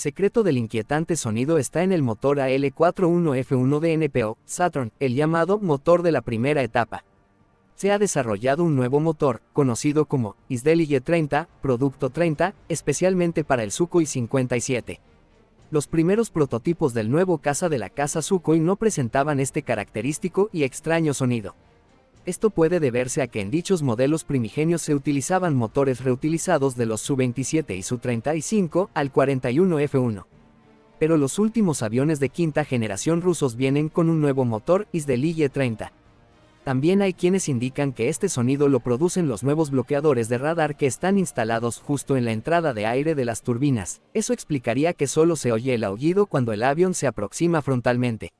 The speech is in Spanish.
secreto del inquietante sonido está en el motor AL41F1 de NPO Saturn, el llamado motor de la primera etapa. Se ha desarrollado un nuevo motor, conocido como Isdelige 30, Producto 30, especialmente para el Sukhoi 57. Los primeros prototipos del nuevo caza de la casa Sukhoi no presentaban este característico y extraño sonido. Esto puede deberse a que en dichos modelos primigenios se utilizaban motores reutilizados de los Su-27 y Su-35 al 41F1. Pero los últimos aviones de quinta generación rusos vienen con un nuevo motor Isdeliye 30. También hay quienes indican que este sonido lo producen los nuevos bloqueadores de radar que están instalados justo en la entrada de aire de las turbinas. Eso explicaría que solo se oye el aullido cuando el avión se aproxima frontalmente.